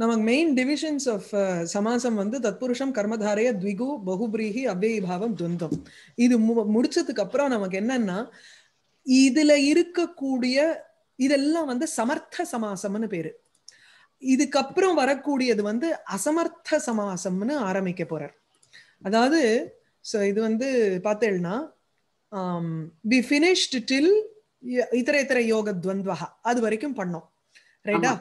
நமக்கு main divisions of சமாசம் வந்து தத்புருஷம் கர்மதாரைய த்விகு பகுபிரீகி அவ்யயி துவந்தம் இது முடிச்சதுக்கு அப்புறம் நமக்கு என்னன்னா இதுல இருக்கக்கூடிய இதெல்லாம் வந்து சமர்த்த சமாசம்னு பேரு இதுக்கப்புறம் வரக்கூடியது வந்து அசமர்த்த சமாசம்னு ஆரம்பிக்க போறார் அதாவது ஸோ இது வந்து பார்த்தேன்னா வி um, ஃபினிஷ்டு டில் இத்தரை இத்தரை யோக துவந்த்வா அது வரைக்கும் பண்ணோம் ரைட்டா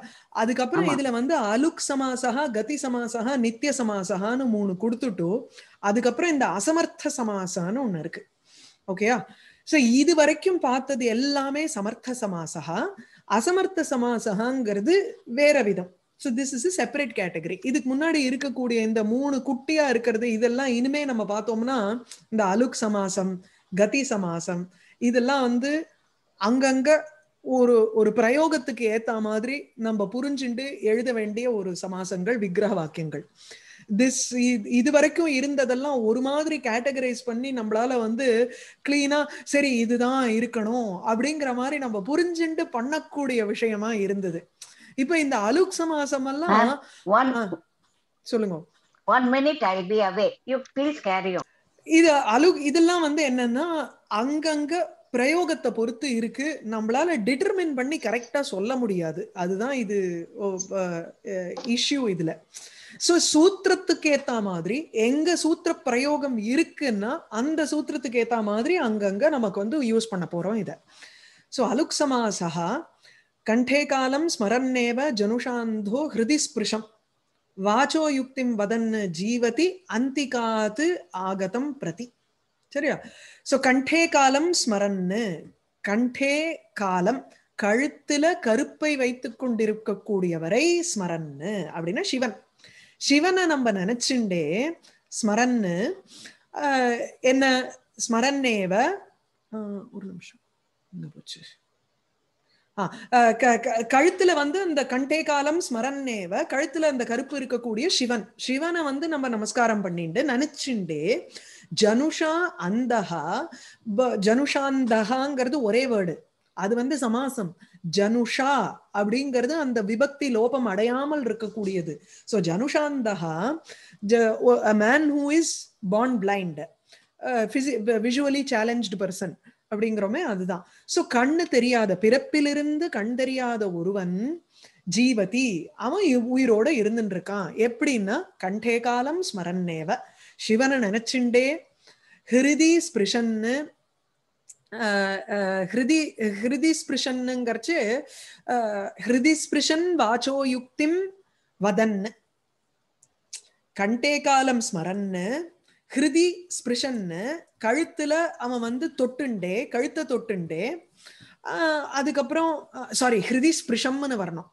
அதுக்கப்புறம் இதுல வந்து அலுக் சமாசகா கதி சமாசகா நித்திய சமாசகான்னு மூணு கொடுத்துட்டு அதுக்கப்புறம் இந்த அசமர்த்த சமாசான்னு ஒண்ணு இருக்கு ஓகேயா சோ இது வரைக்கும் பார்த்தது எல்லாமே சமர்த்த சமாசகா அசமர்த்த சமாசகாங்கிறது வேற விதம் so this is separate category இதுக்கு முன்னாடி இருக்கக்கூடிய இந்த மூணு குட்டியா இருக்கிறது இதெல்லாம் இனிமே நம்ம பார்த்தோம்னா இந்த அலுக் சமாசம் கதி சமாசம் இதெல்லாம் வந்து அங்கங்க ஒரு ஒரு பிரயோகத்துக்கு ஏத்த மாதிரி நம்ம புரிஞ்சுண்டு எழுத வேண்டிய ஒரு சமாசங்கள் விக்கிரக வாக்கியங்கள் திஸ் இது வரைக்கும் இருந்ததெல்லாம் ஒரு மாதிரி கேட்டகரைஸ் பண்ணி நம்மளால வந்து கிளீனா சரி இதுதான் இருக்கணும் அப்படிங்கிற மாதிரி நம்ம புரிஞ்சுண்டு பண்ணக்கூடிய விஷயமா இருந்தது இப்ப இந்த அலுக் சமாசம் எல்லாம் சொல்லுங்க இது அலுக் இதெல்லாம் வந்து என்னன்னா அங்கங்க பிரயோகத்தை பொறுத்து இருக்கு நம்மளால டிட்டர்மின் பண்ணி கரெக்டா சொல்ல முடியாது அதுதான் இது இஷ்யூ இதுல ஸோ சூத்திரத்துக்கு ஏத்த மாதிரி எங்க சூத்திர பிரயோகம் இருக்குன்னா அந்த சூத்திரத்துக்கு ஏத்த மாதிரி அங்கங்க நமக்கு வந்து யூஸ் பண்ண போறோம் இதை ஸோ அலுக் சமாசகா கண்டே காலம் ஸ்மரன்னேவ ஜனுஷாந்தோ ஹிருதி ஸ்பிருஷம் வாச்சோ யுக்திம் வதன் ஜீவதி அந்திகாத்து ஆகதம் பிரதி சரியா சோ கண்டே காலம் ஸ்மரன்னு கண்டே காலம் கழுத்துல கருப்பை வைத்து கொண்டிருக்கக்கூடியவரை ஸ்மரன்னு அப்படின்னா சிவன் சிவனை நம்ம நினைச்சுண்டே ஸ்மரன்னு என்ன ஸ்மரன்னேவ ஒரு நிமிஷம் போச்சு கழுத்துல வந்து இந்த கண்டே காலம் ஸ்மரன்னேவ கழுத்துல அந்த கருப்பு இருக்கக்கூடிய சிவன் சிவனை வந்து நம்ம நமஸ்காரம் பண்ணிட்டு நினைச்சுண்டே ஜனுஷா அந்தஹா ஜனுஷாந்தகாங்கிறது ஒரே வேர்டு அது வந்து சமாசம் ஜனுஷா அப்படிங்கிறது அந்த விபக்தி லோபம் அடையாமல் இருக்கக்கூடியது ஸோ ஜனுஷாந்தகா man who is born blind visually challenged person அப்படிங்கிறோமே அதுதான் ஸோ கண்ணு தெரியாத பிறப்பிலிருந்து கண் தெரியாத ஒருவன் ஜீவதி அவன் உயிரோட இருந்துட்டு இருக்கான் எப்படின்னா கண்டே காலம் ஸ்மரன் சிவனை நினைச்சுண்டே ஹிருதி ஸ்பிருஷன்னு ஹிருதி ஹிருதி ஸ்பிருஷன்னுங்கிறச்சு ஹிருதி ஸ்பிருஷன் வாச்சோ யுக்திம் வதன்னு கண்டே காலம் ஸ்மரன்னு ஹிருதி ஸ்பிருஷன்னு கழுத்துல அவன் வந்து தொட்டுண்டே கழுத்தை தொட்டுண்டே அதுக்கப்புறம் சாரி ஹிருதி ஸ்பிருஷம்னு வரணும்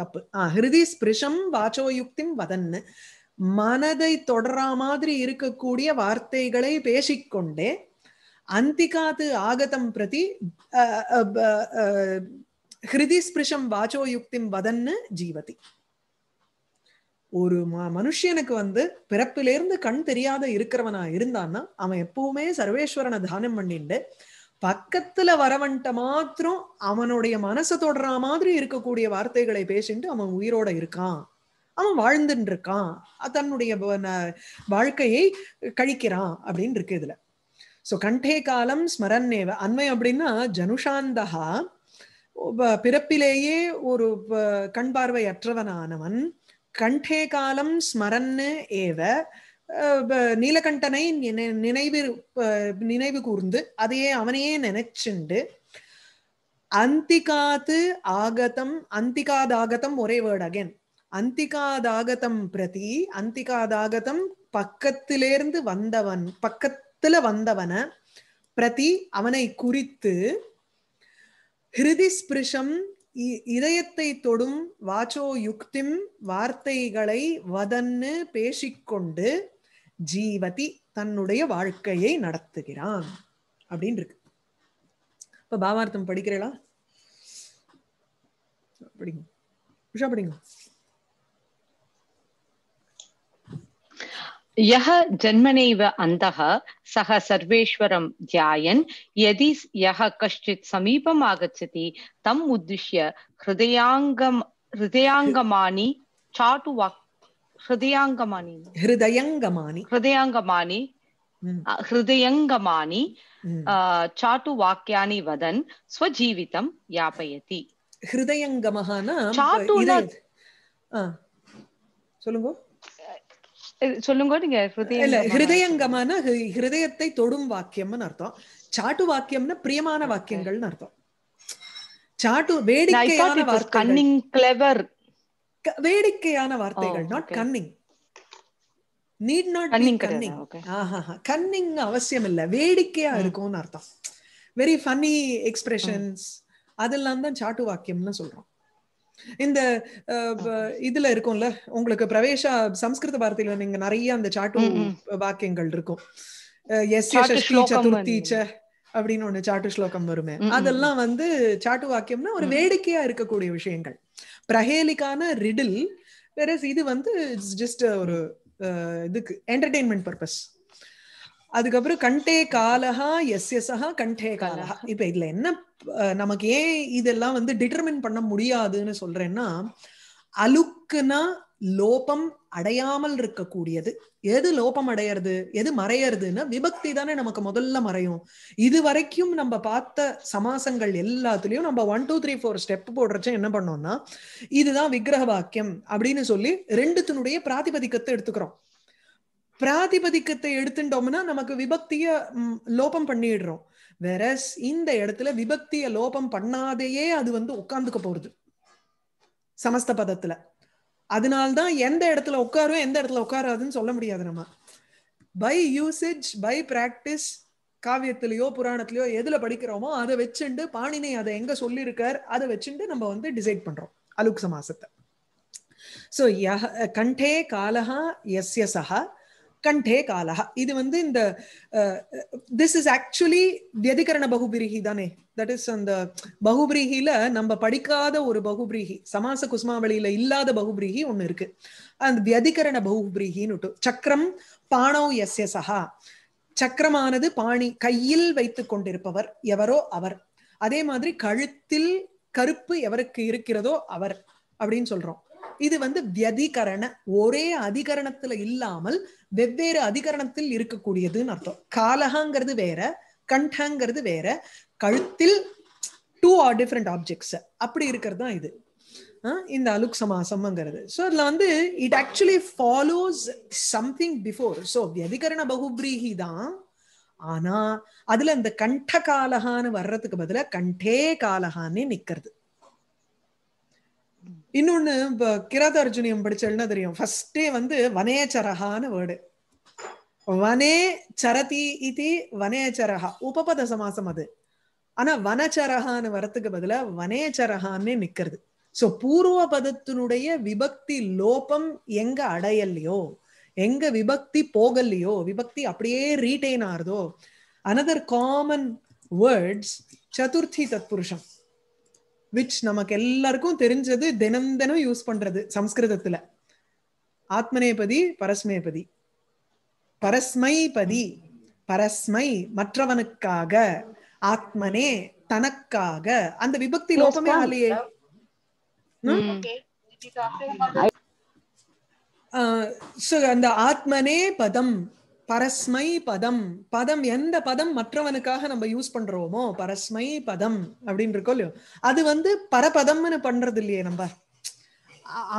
தப்பு ஆஹ் ஹிருதி ஸ்பிருஷம் வாச்சோ யுக்திம் வதன்னு மனதை தொடரா மாதிரி இருக்கக்கூடிய வார்த்தைகளை பேசிக்கொண்டே அந்திகாத்து ஆகதம் பிரதி ஹிருதி ஸ்பிருஷம் வாச்சோ யுக்திம் வதன்னு ஜீவதி ஒரு மனுஷனுக்கு வந்து பிறப்பிலிருந்து கண் தெரியாத இருக்கிறவனா இருந்தான்னா அவன் எப்பவுமே சர்வேஸ்வரனை தானம் பண்ணிண்டு பக்கத்துல வரவன்ட்ட மாத்திரம் அவனுடைய மனசை தொடரா மாதிரி இருக்கக்கூடிய வார்த்தைகளை பேசிட்டு அவன் உயிரோட இருக்கான் அவன் வாழ்ந்துட்டு இருக்கான் தன்னுடைய வாழ்க்கையை கழிக்கிறான் அப்படின்னு இருக்கு இதுல ஸோ கண்டே காலம் ஸ்மரன்னேவ அண்மை அப்படின்னா ஜனுஷாந்தகா பிறப்பிலேயே ஒரு கண் பார்வையற்றவனானவன் கண்டே காலம் ஸ்மரன்னு ஏவ நீலகண்டனை நினைவு நினைவு கூர்ந்து அதையே அவனையே நினைச்சுண்டு அந்திகாத்து ஆகதம் அந்திகாதாகதம் ஒரே வேர்டு அகேன் அந்திகாதாகதம் பிரதி அந்திகாதாகதம் பக்கத்திலேருந்து வந்தவன் பக்கத்துல வந்தவன பிரதி அவனை குறித்து ஹிருதி ஸ்பிருஷம் இதயத்தை தொடும் வாச்சோ யுக்திம் வார்த்தைகளை வதன்னு பேசிக்கொண்டு ஜீவதி தன்னுடைய வாழ்க்கையை நடத்துகிறான் அப்படின்னு இருக்கு இப்ப பாவார்த்தம் படிக்கிறீங்களா படிங்க உஷா படிங்க यः जन्मनैव अन्तः सः सर्वेश्वरं ध्यायन् यदि यः कश्चित् समीपम् आगच्छति तम् उद्दिश्य हृदयाङ्गं हृदयाङ्गमानि चाटुवाक् हृदयाङ्गमानि हृदयङ्गमानि हृदयाङ्गमानि हृदयङ्गमानि चाटुवाक्यानि वदन् स्वजीवितं यापयति हृदयङ्गमः न சொல்லுங்க நீங்க ஹிருதயங்கமான ஹிருதயத்தை தொடும் வாக்கியம்னு அர்த்தம் சாட்டு வாக்கியம்னா பிரியமான வாக்கியங்கள்னு அர்த்தம் சாட்டு வேடிக்கையான கன்னிங் வேடிக்கையான oh, வார்த்தைகள் not cunning need not cunning cunning cunning அவசியம் இல்ல வேடிக்கையா hmm. இருக்கும்னு அர்த்தம் வெரி ஃபன்னி எக்ஸ்பிரஷன்ஸ் அதெல்லாம் தான் சாட்டு வாக்கியம்னு சொல்றோம் இந்த இதுல இருக்கும்ல உங்களுக்கு பிரவேஷா சம்ஸ்கிருத வார்த்தையில நீங்க நிறைய அந்த சாட்டு வாக்கியங்கள் இருக்கும் எஸ் சதுர்த்தி அப்படின்னு ஒண்ணு சாட்டு ஸ்லோகம் வருமே அதெல்லாம் வந்து சாட்டு வாக்கியம்னா ஒரு வேடிக்கையா இருக்கக்கூடிய விஷயங்கள் பிரஹேலிக்கான ரிடில் வேற இது வந்து ஜஸ்ட் ஒரு இதுக்கு என்டர்டெயின்மெண்ட் பர்பஸ் அதுக்கப்புறம் கண்டே காலஹா எஸ் எஸ்ஹா கண்டே காலஹா இப்ப இதுல என்ன நமக்கு ஏன் இதெல்லாம் வந்து டிட்டர்மின் பண்ண முடியாதுன்னு சொல்றேன்னா அலுக்குனா லோபம் அடையாமல் இருக்கக்கூடியது எது லோபம் அடையிறது எது மறையறதுன்னா விபக்தி தானே நமக்கு முதல்ல மறையும் இது வரைக்கும் நம்ம பார்த்த சமாசங்கள் எல்லாத்துலயும் நம்ம one two three four step போடுறச்ச என்ன பண்ணோம்னா இதுதான் விக்கிரக வாக்கியம் அப்படின்னு சொல்லி ரெண்டுத்தினுடைய பிராதிபதிக்கத்தை எடுத்துக்கிறோம் பிராதிபதிக்கத்தை எடுத்துட்டோம்னா நமக்கு விபக்திய லோபம் பண்ணிடுறோம் வெரஸ் இந்த இடத்துல விபக்திய லோபம் பண்ணாதையே அது வந்து உட்கார்ந்துக்க போறது சமஸ்த பதத்துல அதனால்தான் எந்த இடத்துல உட்காரும் எந்த இடத்துல உட்காராதுன்னு சொல்ல முடியாது நம்ம பை யூசேஜ் பை பிராக்டிஸ் காவியத்திலேயோ புராணத்திலேயோ எதுல படிக்கிறோமோ அதை வச்சுண்டு பாணினை அதை எங்க சொல்லியிருக்கார் அதை வச்சுட்டு நம்ம வந்து டிசைட் பண்றோம் அலுக் சமாசத்தை ஸோ கண்டே காலஹா எஸ் சஹா கண்டே காலஹா இது வந்து இந்த திஸ் இஸ் ஆக்சுவலி வியதிகரண பகுபிரிகி தானே தட் இஸ் அந்த பகுபிரிகில நம்ம படிக்காத ஒரு பகுபிரீகி சமாச குஸ்மாவளியில இல்லாத பகுபிரிகி ஒண்ணு இருக்கு அந்த வியதிகரண பகுபிரிகின்னு சக்கரம் பானோ எஸ்ய சஹா சக்கரமானது பாணி கையில் வைத்து கொண்டிருப்பவர் எவரோ அவர் அதே மாதிரி கழுத்தில் கருப்பு எவருக்கு இருக்கிறதோ அவர் அப்படின்னு சொல்றோம் இது வந்து வியதிகரண ஒரே அதிகரணத்துல இல்லாமல் வெவ்வேறு அதிகரணத்தில் இருக்கக்கூடியதுன்னு அர்த்தம் காலகாங்கிறது வேற கண்டங்கிறது வேற கழுத்தில் டூ ஆர் டிஃப்ரெண்ட் ஆப்ஜெக்ட்ஸ் அப்படி இருக்கிறது தான் இது இந்த அலுக் சமாசம்ங்கிறது ஸோ இதுல வந்து it actually follows something before so வியதிகரண பகுப்ரீகி தான் ஆனா அதுல இந்த கண்ட காலகான்னு வர்றதுக்கு பதில கண்டே காலகான்னு நிக்கிறது இன்னொன்னு இப்போ கிராத அர்ஜுனியம் என்ன தெரியும் ஃபர்ஸ்டே வந்து வனேச்சரகான வேர்டு வனே சரதி இது வனேச்சரகா உபபத சமாசம் அது ஆனா வனச்சரகான்னு வரத்துக்கு பதில வனேச்சரகான்னு நிக்கிறது சோ பூர்வ பதத்தினுடைய விபக்தி லோபம் எங்க அடையலையோ எங்க விபக்தி போகலையோ விபக்தி அப்படியே ரீட்டைன் ஆறுதோ அனதர் காமன் வேர்ட்ஸ் சதுர்த்தி தத்புருஷம் விச் நமக்கு எல்லாருக்கும் தெரிஞ்சது தினம் தினம் யூஸ் பண்றது சம்ஸ்கிருதத்துல ஆத்மநேபதி பரஸ்மேபதி பரஸ்மைபதி பரஸ்மை மற்றவனுக்காக ஆத்மனே தனக்காக அந்த விபக்தி லோகமே ஆலையே hmm? Hmm? அந்த ஆத்மனே பதம் பரஸ்மை பதம் பதம் எந்த பதம் மற்றவனுக்காக நம்ம யூஸ் பண்றோமோ பரஸ்மை பதம் அப்படின்னு இருக்கோம் இல்லையோ அது வந்து பரபதம்னு பண்றது இல்லையே நம்ம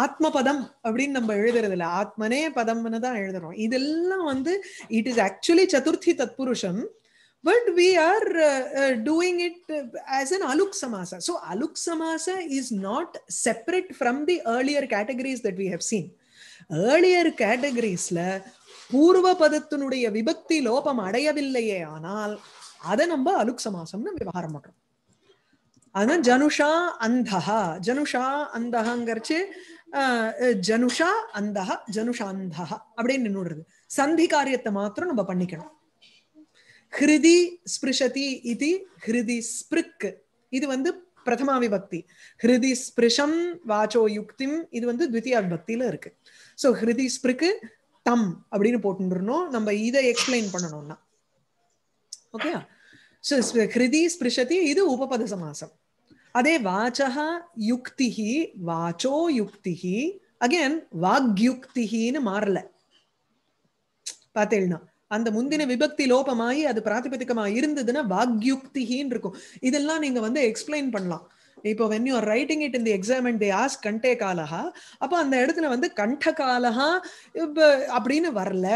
ஆத்ம பதம் அப்படின்னு நம்ம எழுதுறது இல்லை ஆத்மனே பதம்னு தான் எழுதுறோம் இதெல்லாம் வந்து இட் இஸ் ஆக்சுவலி சதுர்த்தி தத்புருஷம் but we are doing it as an அலுக் சமாச ஸோ அலுக் சமாச is not separate from the earlier categories that we have seen earlier கேட்டகரிஸ்ல பூர்வ பதத்தினுடைய விபக்தி லோபம் அடையவில்லையே ஆனால் அதை நம்ம அலுக் சமாசம்னு விவகாரம் பண்றோம் ஆனா ஜனுஷா அந்தஹா ஜனுஷா அந்தஹங்கிறச்சு ஜனுஷா அந்த ஜனுஷா அந்தஹா அப்படின்னு நின்றுடுறது சந்தி காரியத்தை மாத்திரம் நம்ம பண்ணிக்கணும் ஹிருதி ஸ்பிருஷதி இது ஹிருதி ஸ்பிருக் இது வந்து பிரதமா விபக்தி ஹிருதி ஸ்பிருஷம் வாச்சோ யுக்திம் இது வந்து த்வித்தியா விபக்தியில இருக்கு சோ ஹிருதி ஸ்பிருக்கு தம் அப்படின்னு போட்டுருணும் நம்ம இதை எக்ஸ்பிளைன் பண்ணணும்னா ஓகே ஸோ ஹிருதி ஸ்பிருஷதி இது உபபத சமாசம் அதே வாச்சா யுக்திஹி வாச்சோ யுக்திஹி அகேன் வாக்யுக்திஹின்னு மாறல பார்த்தேன்னா அந்த முந்தின விபக்தி லோபமாயி அது பிராத்திபதிக்கமா இருந்ததுன்னா வாக்யுக்திஹின்னு இருக்கும் இதெல்லாம் நீங்க வந்து எக்ஸ்பிளைன் பண்ணலாம் இப்போ வென் யூ ரைட்டிங் இட் இந்த எக்ஸாம் அண்ட் தே ஆஸ் கண்டே காலஹா அப்போ அந்த இடத்துல வந்து கண்ட காலஹா இப்போ அப்படின்னு வரல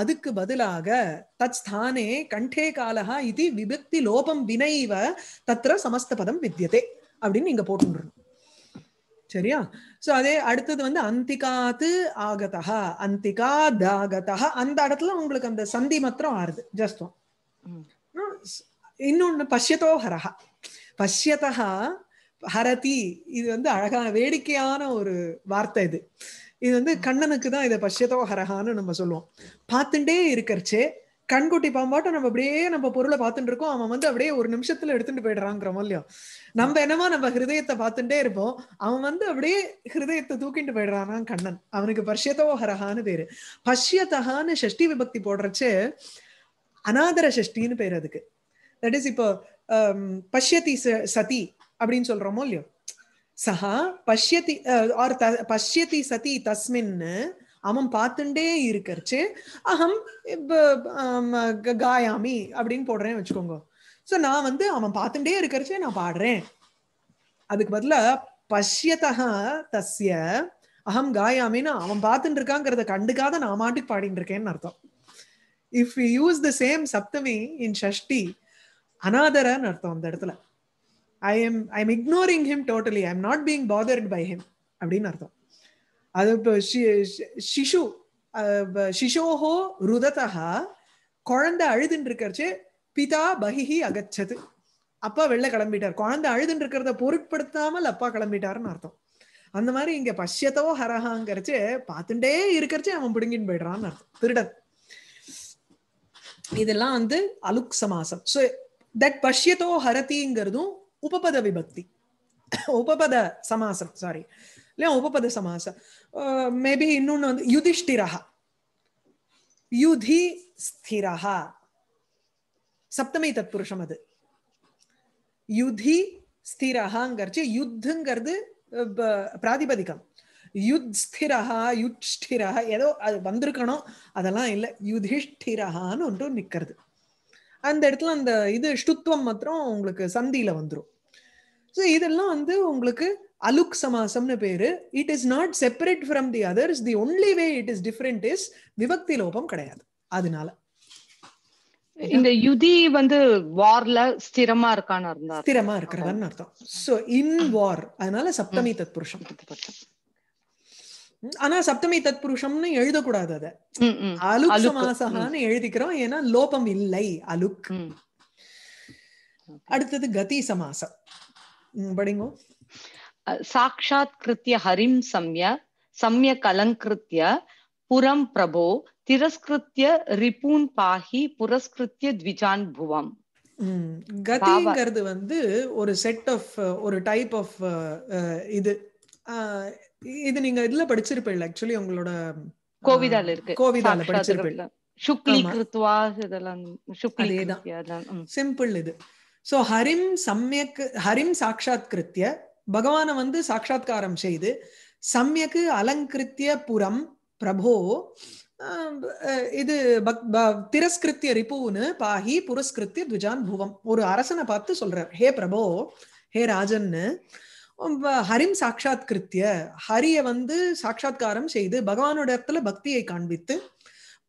அதுக்கு பதிலாக தத் ஸ்தானே கண்டே காலஹா இது விபக்தி லோபம் வினைவ தத்திர சமஸ்தபதம் வித்தியதே அப்படின்னு நீங்க போட்டுருணும் சரியா சோ அதே அடுத்தது வந்து அந்திகாத்து ஆகதா அந்திகா தாகதா அந்த இடத்துல உங்களுக்கு அந்த சந்தி மாத்திரம் ஆறுது ஜஸ்ட் இன்னொன்னு பஷ்யதோ ஹரஹா பஷ்யதா ஹரதி இது வந்து அழகான வேடிக்கையான ஒரு வார்த்தை இது இது வந்து கண்ணனுக்கு தான் இதை பஷ்யத்தோ ஹரஹான்னு நம்ம சொல்லுவோம் பார்த்துட்டே இருக்கிறச்சு கண்குட்டி பாம்பாட்டம் நம்ம அப்படியே நம்ம பொருளை பார்த்துட்டு இருக்கோம் அவன் வந்து அப்படியே ஒரு நிமிஷத்துல எடுத்துட்டு போயிடுறாங்கிறோம் இல்லையோ நம்ம என்னமோ நம்ம ஹிருதயத்தை பார்த்துட்டே இருப்போம் அவன் வந்து அப்படியே ஹிருதயத்தை தூக்கிட்டு போயிடுறான் கண்ணன் அவனுக்கு பஷ்யத்தோ ஹரஹான்னு பேரு பஷ்யதஹான்னு ஷஷ்டி விபக்தி போடுறச்சு அனாதர ஷஷ்டின்னு பேர் அதுக்கு தட் இஸ் இப்போ um, பஷ்யதி சதி அப்படின்னு சொல்றோமோ இல்லையோ சஹா பஷ்யதி ஆர் த பஷ்யதி சதி தஸ்மின்னு அவன் பார்த்துட்டே அஹம் அகம் காயாமி அப்படின்னு போடுறேன் வச்சுக்கோங்க ஸோ நான் வந்து அவன் பார்த்துட்டே இருக்கறச்சே நான் பாடுறேன் அதுக்கு பதிலாக பஷ்யதக தஸ்ய அகம் காயாமின்னு அவன் பார்த்துட்டு இருக்காங்கிறத கண்டுக்காத நான் மாட்டுக்கு பாடிட்டு இருக்கேன்னு அர்த்தம் if you use the same சப்தமி இன் ஷஷ்டி அநாதரன்னு அர்த்தம் அந்த இடத்துல I am I am ignoring him totally I am not being bothered by him அப்படின்னு அர்த்தம் அது இப்போ சிஷு சிஷோஹோ ருததா குழந்தை அழுதுன்னு இருக்கிறச்சு பிதா பகிஹி அகச்சது அப்பா வெளில கிளம்பிட்டார் குழந்தை அழுதுன்னு இருக்கிறத பொருட்படுத்தாமல் அப்பா கிளம்பிட்டாருன்னு அர்த்தம் அந்த மாதிரி இங்க பசியத்தோ ஹரஹாங்கிறச்சு பார்த்துட்டே இருக்கிறச்சு அவன் பிடுங்கின்னு போயிடுறான்னு அர்த்தம் திருடன் இதெல்லாம் வந்து அலுக் சமாசம் ஸோ தட் பஷ்யத்தோ ஹரதிங்கிறதும் உபபத விபக்தி உபபத சமாசம் சாரி இல்லையா உபபத சமாசம் மேபி இன்னொன்னு வந்து யுதிஷ்டிரஹா யுதி ஸ்திரஹா சப்தமி தத்புருஷம் அது யுதி ஸ்திரஹாங்கிறச்சு யுத்துங்கிறது பிராதிபதிகம் யுத் யுத்ஸ்திரஹா யுட்ஸ்டிரஹா ஏதோ அது வந்திருக்கணும் அதெல்லாம் இல்லை யுதிஷ்டிரஹான்னு ஒன்று நிற்கிறது அந்த இடத்துல அந்த இது ஸ்டுத்வம் மாத்திரம் உங்களுக்கு சந்தியில வந்துடும் ஸோ இதெல்லாம் வந்து உங்களுக்கு அலுக் சமாசம்னு பேரு it is not separate from the others the only way it is different is விபக்தி லோபம் கிடையாது அதனால இந்த யுதி வந்து வார்ல ஸ்திரமா இருக்கான்னு அர்த்தம் ஸ்திரமா இருக்கிறதான்னு அர்த்தம் சோ இன் வார் அதனால சப்தமி தத் புருஷம் ஆனா சப்தமி தத் புருஷம்னு எழுதக்கூடாது அத அலுக் சமாசகான்னு எழுதிக்கிறோம் ஏன்னா லோபம் இல்லை அலுக் அடுத்தது கதி சமாசம் बढ़ेंगो साक्षात्कृत्य ஹரிம் सम्यक् சம்ய अलङ्कृत्य புறம் பிரபோ तिरस्कृत्य ரிபூன் पाहि पुरस्कृत्य द्विजान् புவம் கதிங்கிறது வந்து ஒரு செட் ஆஃப் ஒரு டைப் ஆஃப் இது இது நீங்க இதுல படிச்சிருப்பீங்க ஆக்சுவலி உங்களோட கோவிதால இருக்கு கோவிதால படிச்சிருப்பீங்க சிம்பிள் இது ஸோ ஹரிம் சம்யக் ஹரிம் கிருத்திய பகவானை வந்து சாட்சா்காரம் செய்து சமயக்கு அலங்கிருத்திய புறம் பிரபோ இது திரஸ்கிருத்திய ரிப்புன்னு பாஹி புரஸ்கிருத்திய துஜான் புவம் ஒரு அரசனை பார்த்து சொல்றார் ஹே பிரபோ ஹே ராஜன்னு ஹரிம் கிருத்திய ஹரிய வந்து சாட்சா்காரம் செய்து பகவானோட இடத்துல பக்தியை காண்பித்து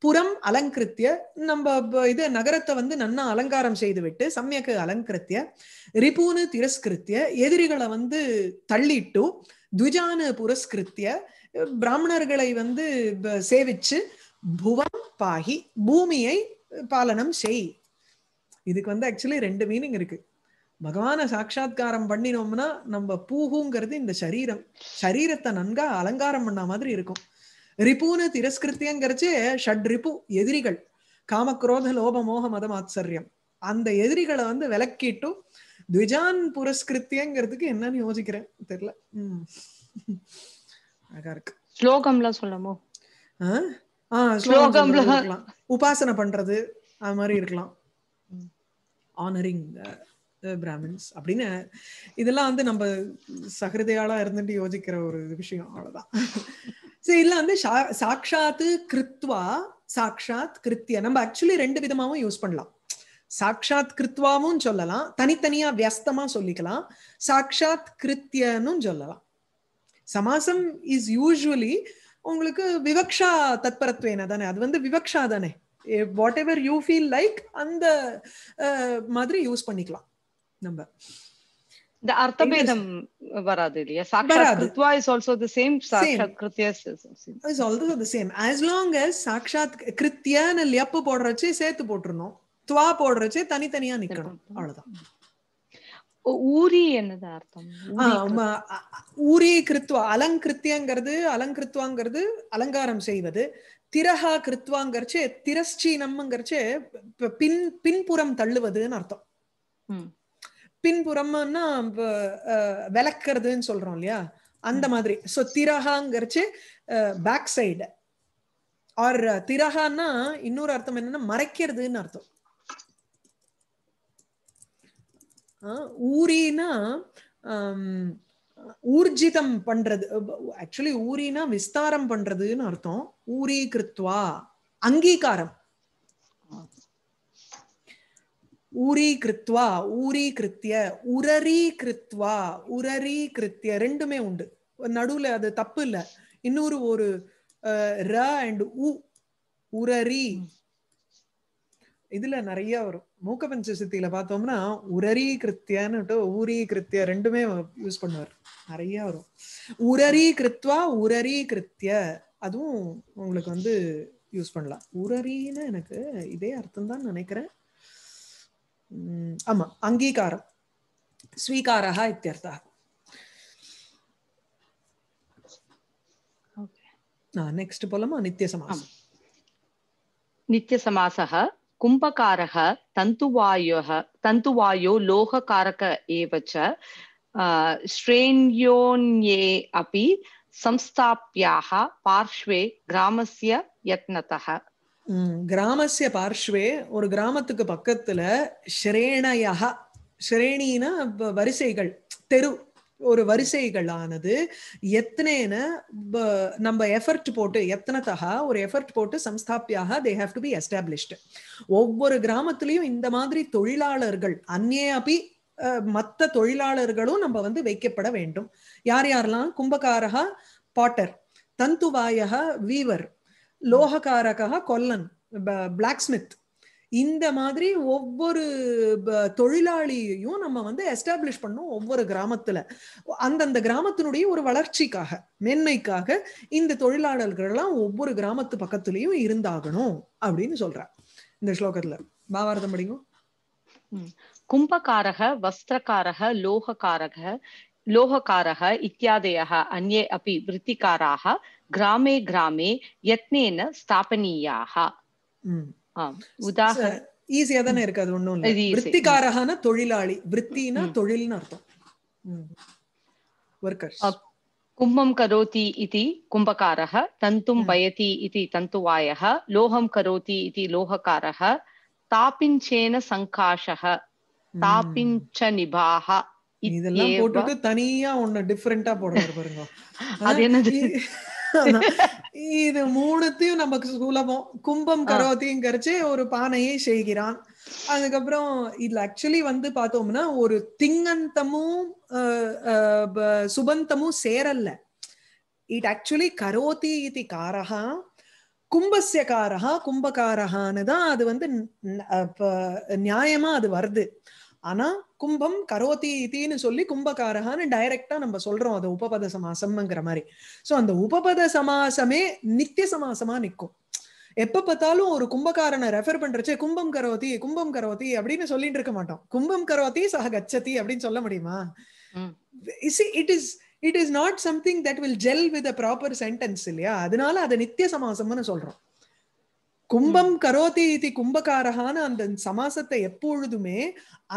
புறம் அலங்கிருத்திய நம்ம இது நகரத்தை வந்து நன்னா அலங்காரம் செய்து விட்டு சமயக்கு அலங்கிருத்திய ரிபூனு திரஸ்கிருத்திய எதிரிகளை வந்து தள்ளிட்டு துஜானு புரஸ்கிருத்திய பிராமணர்களை வந்து சேவிச்சு புவம் பாகி பூமியை பாலனம் செய் இதுக்கு வந்து ஆக்சுவலி ரெண்டு மீனிங் இருக்கு பகவான சாட்சா்காரம் பண்ணினோம்னா நம்ம பூகுங்கிறது இந்த சரீரம் சரீரத்தை நன்கா அலங்காரம் பண்ண மாதிரி இருக்கும் ரிப்புன்னு திரஸ்கிருத்தியங்கிறச்சு ஷட் ரிப்பு எதிரிகள் காமக்ரோத லோப மோக மதம் ஆச்சரியம் அந்த எதிரிகளை வந்து விளக்கிட்டு த்விஜான் புரஸ்கிருத்தியங்கிறதுக்கு என்னன்னு யோசிக்கிறேன் தெரியல உம் அழகா இருக்கு ஸ்லோகம்லாம் சொல்லமோ உபாசனை பண்றது அது மாதிரி இருக்கலாம் ஆனரிங் பிராமின்ஸ் அப்படின்னு இதெல்லாம் வந்து நம்ம சகிருதையாளா இருந்துட்டு யோசிக்கிற ஒரு விஷயம் அவ்வளவுதான் ஸோ இல்ல வந்து சாக்ஷாத்து கிருத்வா சாக்ஷாத் கிருத்திய நம்ம ஆக்சுவலி ரெண்டு விதமாகவும் யூஸ் பண்ணலாம் சாக்ஷாத் கிருத்வாவும் சொல்லலாம் தனித்தனியா வியஸ்தமா சொல்லிக்கலாம் சாக்ஷாத் கிருத்தியனும் சொல்லலாம் சமாசம் இஸ் யூஸ்வலி உங்களுக்கு விவக்ஷா தத்பரத்வேன தானே அது வந்து விவக்ஷா தானே whatever you feel like அந்த eh, மாதிரி யூஸ் பண்ணிக்கலாம் நம்ம இந்த அர்த்தபேதம் வராது இல்லையா சாக்ஷாத் இஸ் ஆல்சோ தி சேம் சாக்ஷாத் கிருத்யா is also the same as long as சாக்ஷாத் கிருத்யான்னு லெப்பு போடுறச்சே சேர்த்து போட்டுறணும் துவா போடுறச்சே தனித்தனியா நிக்கணும் அவ்வளவுதான் ஊரி என்னது அர்த்தம் ஊரி கிருத்வா அலங்கிருத்தியங்கிறது அலங்கிருத்வாங்கிறது அலங்காரம் செய்வது திரஹா கிருத்வாங்கிறச்சு திரஸ்சீனம்ங்கிறச்சு பின் பின்புறம் தள்ளுவதுன்னு அர்த்தம் பின்புறம்னா விளக்குறதுன்னு சொல்றோம் இல்லையா அந்த மாதிரி ஸோ திரஹாங்கிறச்சு பேக் சைடு ஆர் திரகான்னா இன்னொரு அர்த்தம் என்னன்னா மறைக்கிறதுன்னு அர்த்தம் ஊரினா ஊர்ஜிதம் பண்றது ஆக்சுவலி ஊரினா விஸ்தாரம் பண்றதுன்னு அர்த்தம் ஊரி கிருத்வா அங்கீகாரம் கிருத்வா உரரீ கிருத்வா உரரீ கிருத்திய ரெண்டுமே உண்டு நடுவுல அது தப்பு இல்ல இன்னொரு ஒரு ர அண்ட் உ உரரி இதுல நிறைய வரும் மூக்க பஞ்சசக்தியில பார்த்தோம்னா உரரி கிருத்தியான்னு ஊரி கிருத்திய ரெண்டுமே யூஸ் பண்ணுவார் நிறைய வரும் உரரி கிருத்வா உரரி கிருத்திய அதுவும் உங்களுக்கு வந்து யூஸ் பண்ணலாம் உரரின்னு எனக்கு இதே அர்த்தம் தான் நினைக்கிறேன் आम अंगीकार स्वीकार इत्यर्थः नेक्स्ट् बोलम नित्यसमास लोहकारक श्रेण्योन्ये अपि पार्श्वे ग्रामस्य यत्नतः கிராமசிய பார்ஷ்வே ஒரு கிராமத்துக்கு பக்கத்துல ஸ்ரேணையா ஸ்ரேணினா வரிசைகள் தெரு ஒரு வரிசைகள் ஆனது நம்ம எஃபர்ட் போட்டு எத்தனத்தகா ஒரு எஃபர்ட் போட்டு சம்ஸ்தாப்பியாக they have to be established ஒவ்வொரு கிராமத்திலையும் இந்த மாதிரி தொழிலாளர்கள் அந்நே அப்படி மற்ற தொழிலாளர்களும் நம்ம வந்து வைக்கப்பட வேண்டும் யார் யாரெல்லாம் கும்பகாரகா பாட்டர் தந்துவாயகா வீவர் லோகக்காரகா கொல்லன் பிளாக் ஸ்மித் இந்த மாதிரி ஒவ்வொரு தொழிலாளியையும் நம்ம வந்து எஸ்டாப்ளிஷ் பண்ணும் ஒவ்வொரு கிராமத்துல அந்தந்த கிராமத்தினுடைய ஒரு வளர்ச்சிக்காக மேன்மைக்காக இந்த தொழிலாளர்கள் எல்லாம் ஒவ்வொரு கிராமத்து பக்கத்துலயும் இருந்தாகணும் அப்படின்னு சொல்றா இந்த ஸ்லோகத்துல பாவாரதம் படிக்கும் கும்பகாரக வஸ்திரக்காரக லோககாரக லோககாரக இத்தியாதய அந்நே அப்படி விற்த்திகாராக கிராமே கிராமே யத்னேன ஸ்தாபனியாக உதாகரண ஈஸியா தானே இருக்கு அது ஒண்ணும் இல்ல விற்பிகாரகான தொழிலாளி விற்பினா தொழில்னு அர்த்தம் ஒர்க்கர்ஸ் கும்பம் கரோதி இது கும்பகாரः தந்தும் பயதி இது தந்துவாயः லோகம் கரோதி இது லோகக்காரः தாபிஞ்சேன சங்காஷः தாபிஞ்ச நிபாக இதெல்லாம் போட்டுட்டு தனியா ஒண்ணு டிஃபரெண்டா போடுறாரு பாருங்க அது என்னது இது மூணுத்தையும் நமக்கு சுலபம் கும்பம் கரோத்தையும் கரைச்சு ஒரு பானையை செய்கிறான் அதுக்கப்புறம் இதுல ஆக்சுவலி வந்து பார்த்தோம்னா ஒரு திங்கந்தமும் சுபந்தமும் சேரல்ல இட் ஆக்சுவலி கரோதி இது காரகா கும்பசிய காரகா கும்பகாரகான்னு தான் அது வந்து நியாயமா அது வருது ஆனா கும்பம் கரோதி இத்தின்னு சொல்லி கும்பகாரகான்னு டைரக்டா நம்ம சொல்றோம் அதை உபபத சமாசம்ங்கிற மாதிரி சோ அந்த உபபத சமாசமே நித்திய சமாசமா நிற்கும் எப்ப பார்த்தாலும் ஒரு கும்பகாரனை ரெஃபர் பண்றச்சு கும்பம் கரோதி கும்பம் கரோதி அப்படின்னு சொல்லிட்டு இருக்க மாட்டோம் கும்பம் கரோதி சக கச்சதி அப்படின்னு சொல்ல முடியுமா it is it is not something that will jell with proper sentence இல்லையா அதனால அதை நித்திய சமாசம்னு சொல்றோம் கும்பம் கரோதி இது கும்பகாரகான அந்த சமாசத்தை எப்பொழுதுமே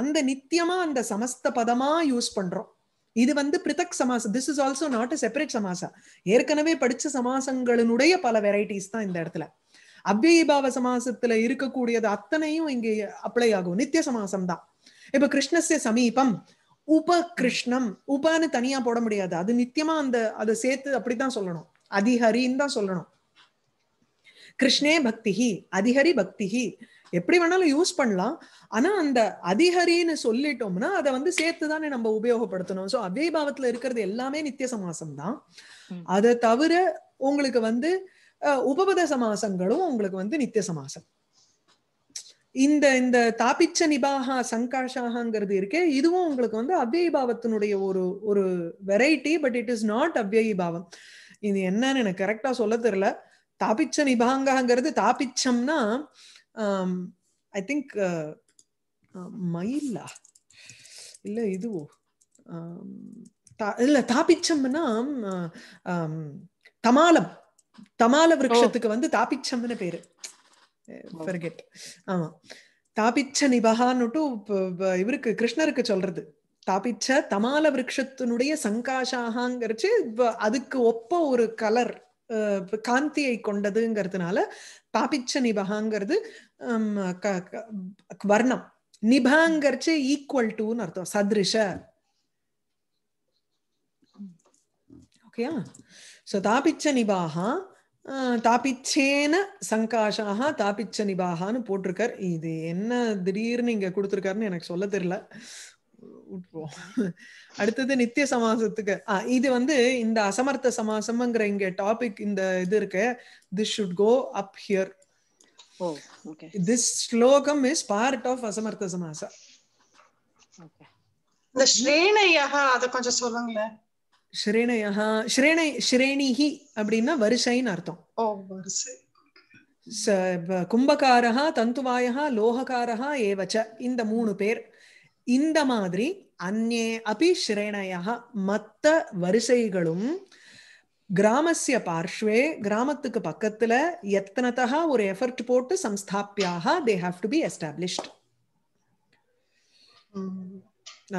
அந்த நித்தியமா அந்த சமஸ்த பதமா யூஸ் பண்றோம் இது வந்து பிரிதக் சமாசம் this is also not a separate சமாசம் ஏற்கனவே படிச்ச சமாசங்களினுடைய பல வெரைட்டிஸ் தான் இந்த இடத்துல அவ்வயபாவ சமாசத்துல இருக்கக்கூடியது அத்தனையும் இங்கே அப்ளை ஆகும் நித்திய சமாசம் தான் இப்ப கிருஷ்ணஸ்ய சமீபம் உப கிருஷ்ணம் உபன்னு தனியா போட முடியாது அது நித்தியமா அந்த அதை சேர்த்து அப்படித்தான் சொல்லணும் அதிஹரின்னு தான் சொல்லணும் கிருஷ்ணே பக்திஹி அதிகரி பக்திஹி எப்படி வேணாலும் யூஸ் பண்ணலாம் ஆனா அந்த அதிகரின்னு சொல்லிட்டோம்னா அதை வந்து சேர்த்து தானே நம்ம உபயோகப்படுத்தணும் சோ அவ்விய பாவத்துல இருக்கிறது எல்லாமே நித்திய சமாசம் தான் அதை தவிர உங்களுக்கு வந்து உபபத சமாசங்களும் உங்களுக்கு வந்து நித்திய சமாசம் இந்த இந்த தாபிச்ச நிபாகா சங்காஷாகங்கிறது இருக்கே இதுவும் உங்களுக்கு வந்து அவ்வியை ஒரு ஒரு variety but it is not அவ்வியை இது என்னன்னு எனக்கு கரெக்டா சொல்ல தெரியல தாபிச்ச நிபாங்காங்கிறது தாபிச்சம்னா ஐ திங்க் மயிலா இல்ல இதுவோ இல்ல தாபிச்சம்னா தமாலம் தமால விரக்ஷத்துக்கு வந்து தாபிச்சம்னு பேரு ஆமா தாபிச்ச நிபகான்னுட்டு இவருக்கு கிருஷ்ணருக்கு சொல்றது தாபிச்ச தமால விரக்ஷத்தினுடைய சங்காஷாகங்கிறச்சு அதுக்கு ஒப்ப ஒரு கலர் காந்தியை கொண்டதுங்கிறதுனால பாபிச்ச நிபகாங்கிறது வர்ணம் நிபாங்கிறச்சு ஈக்குவல் டுன்னு அர்த்தம் சதிருஷ ஓகேயா சோ தாபிச்ச நிபாகா தாபிச்சேன சங்காஷாக தாபிச்ச நிபாகான்னு போட்டிருக்கார் இது என்ன திடீர்னு இங்க கொடுத்துருக்காருன்னு எனக்கு சொல்ல தெரியல விட்டுருவோம் அடுத்தது நித்திய சமாசத்துக்கு இது வந்து இந்த அசமர்த்த சமாசம்ங்கிற இங்க டாபிக் இந்த இது இருக்கு this should go up here this ஸ்லோகம் இஸ் பார்ட் ஆஃப் அசமர்த்த சமாசம் இந்த அத கொஞ்சம் சொல்லுங்களேன் அப்படின்னா வரிசைன்னு அர்த்தம் ஓ கும்பகாரா தந்துவாயா லோககாரா ஏவச்ச இந்த மூணு பேர் இந்த மாதிரி அந்நே அபி ஸ்ரேணையாக மத்த வரிசைகளும் கிராமசிய பார்ஷ்வே கிராமத்துக்கு பக்கத்துல எத்தனத்தா ஒரு எஃபர்ட் போட்டு சம்ஸ்தாப்பியாக they have to be established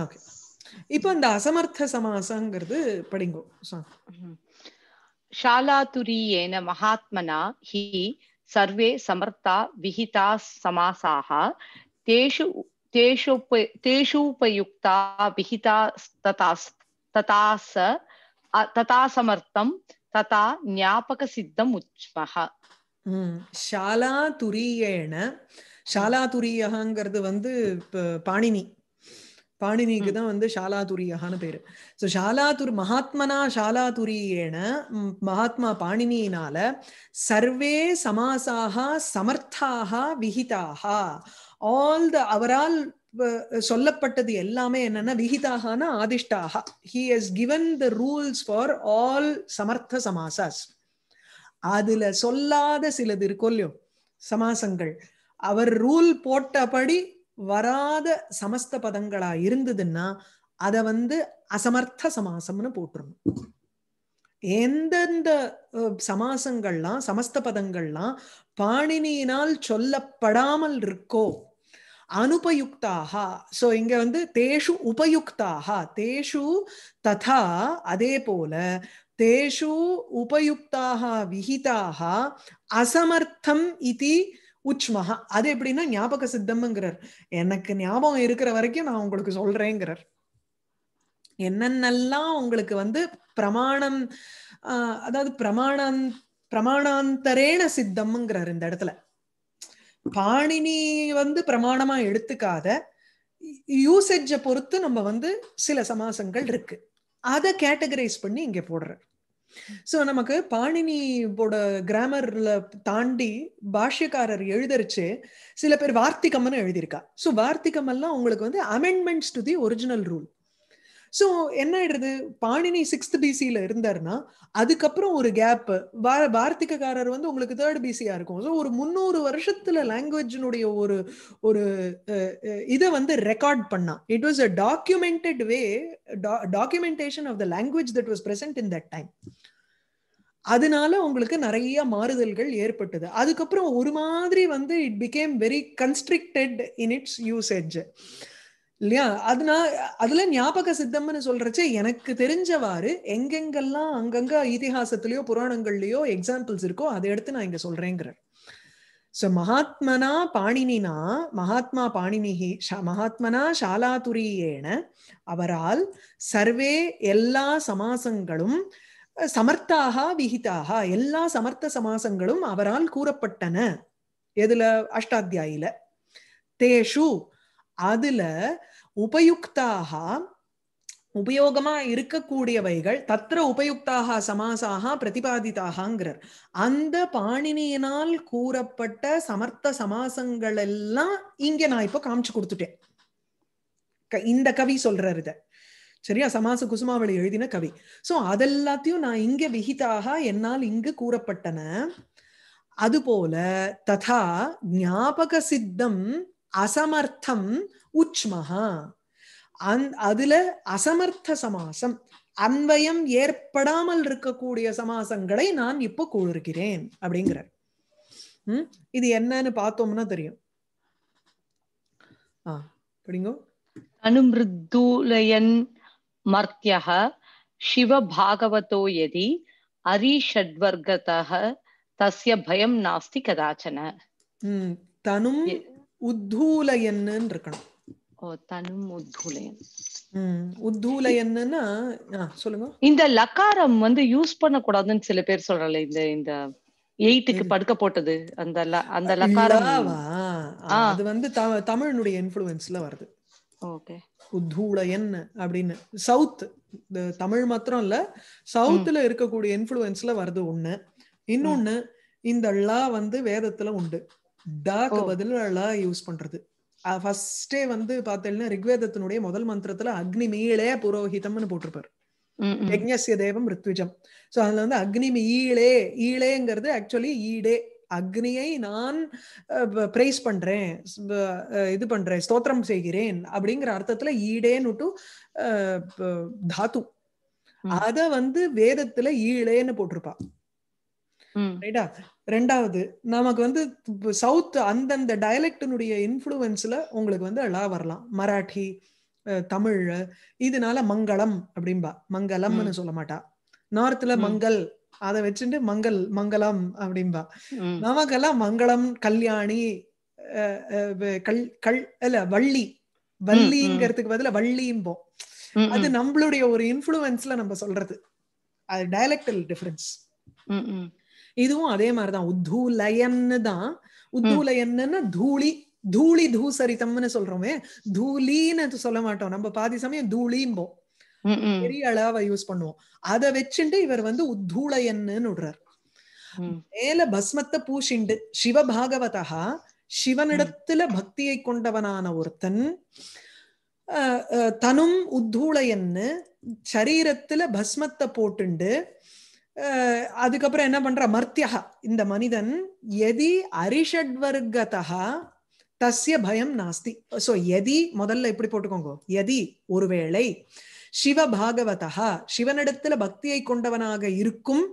okay இப்போ இந்த அசமர்த்த சமாசங்கிறது படிங்கோ शालातुरीयेन மகாத்மனா ஹி சர்வே சமர்த்தா விஹிதா சமாசாக तेषु தேஷோப்ப தேஷூபயுக்தா விகிதா ததாச ததா சமர்த்தம் ததா ஞாபக சித்தம் உச்மஹ ஷாலா துரியேன ஷாலா துரியகாங்கிறது வந்து பாணினி பாணினிக்கு தான் வந்து ஷாலாதுரியகான்னு பேரு ஸோ ஷாலாதுர் மகாத்மனா ஷாலாதுரியேன மகாத்மா பாணினியினால சர்வே சமாசாக சமர்த்தாக விகிதாக ஆல் த அவரால் சொல்லப்பட்டது எல்லாமே என்னன்னா விகிதாகனா ஆதிஷ்டாக he has given the rules for all சமர்த்த சமாசாஸ் அதுல சொல்லாத சிலது இருக்கோல்லையோ இல்லையோ சமாசங்கள் அவர் ரூல் போட்டபடி வராத சமஸ்த பதங்களா இருந்ததுன்னா அத வந்து அசமர்த்த சமாசம்னு போட்டுருணும் எந்தெந்த சமாசங்கள்லாம் சமஸ்த பதங்கள்லாம் பாணினியினால் சொல்லப்படாமல் இருக்கோ அனுபயுக்தாக ஸோ இங்க வந்து தேஷு உபயுக்தாக தேஷு ததா அதே போல தேஷு உபயுக்தாக விஹிதாக அசமர்த்தம் இது உச்மஹா அது எப்படின்னா ஞாபக சித்தம்ங்கிறார் எனக்கு ஞாபகம் இருக்கிற வரைக்கும் நான் உங்களுக்கு சொல்றேங்கிறார் என்னென்னலாம் உங்களுக்கு வந்து பிரமாணம் அதாவது பிரமாணம் பிரமாணாந்தரேன சித்தம்ங்கிறார் இந்த இடத்துல பாணினி வந்து பிரமாணமா எடுத்துக்காத யூசேஜை பொறுத்து நம்ம வந்து சில சமாசங்கள் இருக்கு அதை கேட்டகரைஸ் பண்ணி இங்கே போடுற ஸோ நமக்கு பாணினி போட கிராமர்ல தாண்டி பாஷ்யக்காரர் எழுதிருச்சு சில பேர் வார்த்திகம்னு எழுதியிருக்கா ஸோ வார்த்திகம் எல்லாம் உங்களுக்கு வந்து amendments to the original rule so என்ன ஆயிடுறது பாணினி சிக்ஸ்த் பிசியில இருந்தாருன்னா அதுக்கப்புறம் ஒரு கேப் பார வார்த்திகக்காரர் வந்து உங்களுக்கு தேர்ட் பிசியா இருக்கும் ஸோ ஒரு முந்நூறு வருஷத்துல லாங்குவேஜினுடைய ஒரு ஒரு இதை வந்து ரெக்கார்ட் பண்ணா it was a documented way documentation of the language that was present in that time அதனால உங்களுக்கு நிறைய மாறுதல்கள் ஏற்பட்டது அதுக்கப்புறம் ஒரு மாதிரி வந்து it became very constricted in its usage இல்லையா நான் அதுல ஞாபக சித்தம்னு சொல்றச்சே எனக்கு தெரிஞ்சவாறு எங்கெங்கெல்லாம் அங்கங்க இதிகாசத்திலயோ புராணங்கள்லயோ எக்ஸாம்பிள்ஸ் இருக்கோ அதை எடுத்து நான் இங்க சொல்றேங்கிற சோ மகாத்மனா பாணினினா மகாத்மா பாணினிஹி மகாத்மனா ஷாலாதுரியேன அவரால் சர்வே எல்லா சமாசங்களும் சமர்த்தாக விகிதாக எல்லா சமர்த்த சமாசங்களும் அவரால் கூறப்பட்டன எதுல அஷ்டாத்தியாயில தேஷு அதுல உபயுக்தாக உபயோகமா இருக்கக்கூடியவைகள் தத்திர உபயுக்தாக சமாசாக பிரதிபாதித்தாகங்கிறார் அந்த பாணினியினால் கூறப்பட்ட சமர்த்த சமாசங்கள் எல்லாம் இங்க நான் இப்போ காமிச்சு கொடுத்துட்டேன் இந்த கவி சொல்றாரு இதை சரியா சமாச குசுமாவளி எழுதின கவி சோ அதெல்லாத்தையும் நான் இங்க விகிதாக என்னால் இங்கு கூறப்பட்டன அதுபோல ததா ஞாபக சித்தம் அசமர்த்தம் உச்மஹா அந் அதுல அசமர்த்த சமாசம் அன்வயம் ஏற்படாமல் இருக்கக்கூடிய சமாசங்களை நான் இப்போ கூறுகிறேன் அப்படிங்கிறார் இது என்னன்னு பார்த்தோம்னா தெரியும் ஆ அப்படிங்கோ அனுமிருத்தூலயன் மர்த்தியக சிவ பாகவதோ எதி அரிஷட்வர்கதக தஸ்ய பயம் நாஸ்தி கதாச்சன தனும் உத்தூலயன்னு இருக்கணும் தனும் உத்தூலயன் உத்தூலயன்னா சொல்லுங்க இந்த லக்காரம் வந்து யூஸ் பண்ண கூடாதுன்னு சில பேர் சொல்றல இந்த இந்த எயிட்டுக்கு படுக்க போட்டது அந்த அந்த லக்காரம் அது வந்து தமிழனுடைய இன்ஃப்ளூயன்ஸ்ல வருது ஓகே உத்தூலயன் அப்படின்னு சவுத் இந்த தமிழ் மாத்திரம் இல்ல சவுத்துல இருக்கக்கூடிய இன்ஃப்ளூயன்ஸ்ல வருது ஒண்ணு இன்னொன்னு இந்த லா வந்து வேதத்துல உண்டு டாக்கு பதில் யூஸ் பண்றது ஃபர்ஸ்டே வந்து பார்த்தேன்னா ரிக்வேதத்தினுடைய முதல் மந்திரத்துல அக்னி மீளே புரோஹிதம்னு போட்டிருப்பாரு யஜ்ஞசிய தேவம் ரித்விஜம் சோ அதுல வந்து அக்னி மீளே ஈழேங்கிறது ஆக்சுவலி ஈடே அக்னியை நான் பிரைஸ் பண்றேன் இது பண்றேன் ஸ்தோத்திரம் செய்கிறேன் அப்படிங்கிற அர்த்தத்துல ஈடேன்னு டு தாத்து அத வந்து வேதத்துல ஈழேன்னு போட்டிருப்பா ரைட்டா ரெண்டாவது நமக்கு வந்து சவுத் அந்தந்த டயலெக்டினுடைய இன்ஃப்ளூவன்ஸில் உங்களுக்கு வந்து எல்லாம் வரலாம் மராட்டி தமிழ் இதனால மங்களம் அப்படின்பா மங்களம்னு சொல்ல மாட்டா நார்த்ல மங்கல் அதை வச்சுட்டு மங்கல் மங்களம் அப்படின்பா நமக்கெல்லாம் மங்களம் கல்யாணி கல் கல் இல்ல வள்ளி வள்ளிங்கிறதுக்கு பதில வள்ளிம்போம் அது நம்மளுடைய ஒரு இன்ஃபுளுன்ஸ்ல நம்ம சொல்றது அது டயலெக்டல் டிஃபரன்ஸ் இதுவும் அதே மாதிரிதான் உத்தூலயன்னு தான் உத்தூலயன்னு தூளி தூளி தூசரித்தம்னு சொல்றோமே தூளின்னு சொல்ல மாட்டோம் நம்ம பாதி சமயம் தூளிம்போம் பெரிய அளவ யூஸ் பண்ணுவோம் அத வச்சுட்டு இவர் வந்து உத்தூளயன்னு விடுறார் மேல பஸ்மத்தை பூஷிண்டு சிவபாகவதா சிவனிடத்துல பக்தியை கொண்டவனான ஒருத்தன் தனும் உத்தூளையன்னு சரீரத்துல பஸ்மத்தை போட்டுண்டு அதுக்கப்புறம் என்ன பண்ற மர்த்தியா இந்த மனிதன் எதி அரிஷட்வர்கதா தசிய தஸ்ய பயம் நாஸ்தி சோ எதி முதல்ல இப்படி போட்டுக்கோங்க எதி ஒருவேளை சிவ பாகவதா சிவனிடத்துல பக்தியை கொண்டவனாக இருக்கும்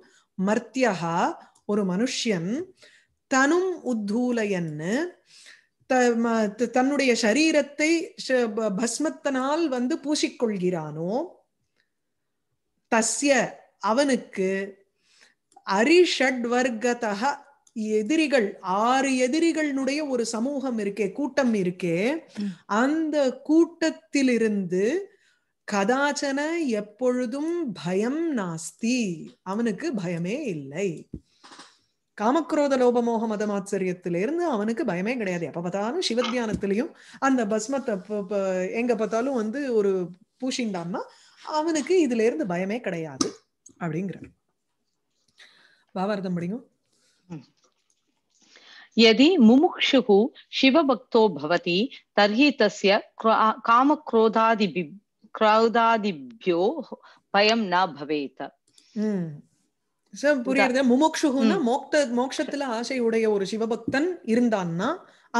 மர்த்தியா ஒரு மனுஷியன் தனும் உத்தூலையன்னு தன்னுடைய சரீரத்தை பஸ்மத்தனால் வந்து பூசிக்கொள்கிறானோ தஸ்ய அவனுக்கு அரிஷட் எதிரிகள் ஆறு எதிரிகளுடைய ஒரு சமூகம் இருக்கே கூட்டம் இருக்கே அந்த கூட்டத்திலிருந்து கதாச்சன எப்பொழுதும் பயம் நாஸ்தி அவனுக்கு பயமே இல்லை காமக்ரோத லோபமோக மதமாச்சரியத்திலிருந்து அவனுக்கு பயமே கிடையாது எப்ப பார்த்தாலும் சிவத்தியானத்திலையும் அந்த பஸ்மத்தை எங்க பார்த்தாலும் வந்து ஒரு பூசிண்டான்னா அவனுக்கு இதுல இருந்து பயமே கிடையாது அப்படிங்கிற பாவார்த்தம் படிங்க यदि मुमुक्षुः शिवभक्तो भवति तर्हि तस्य कामक्रोधादिभि क्रोधादिभ्यो भयं न भवेत् புரியுது முமுக்ஷுகுன்னா மோக்த மோக்ஷத்துல ஆசை உடைய ஒரு சிவபக்தன் இருந்தான்னா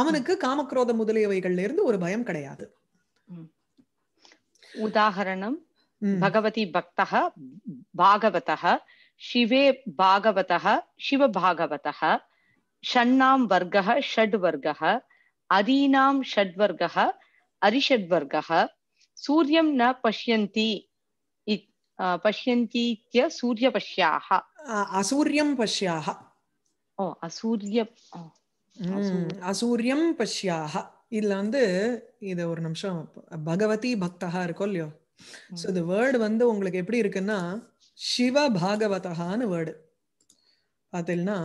அவனுக்கு காமக்ரோத முதலியவைகள்ல இருந்து ஒரு பயம் கிடையாது உதாரணம் भगवती भक्तः भागवतः शिवे भागवतः शिवभागवतः षण्णां वर्गः षड्वर्गः अदीनां षड्वर्गः अरिषड्वर्गः सूर्यं न पश्यन्ति पश्यन्तीत्य सूर्यपश्याः असूर्यं पश्याः ஓ அசூரிய அசூரியம் பஷ்யாஹ இதுல வந்து இது ஒரு நிமிஷம் பகவதி பக்தகா இருக்கோ இல்லையோ ஸோ இந்த வேர்டு வந்து உங்களுக்கு எப்படி இருக்குன்னா சிவ பாகவதகான்னு வேர்டு பார்த்தீங்கன்னா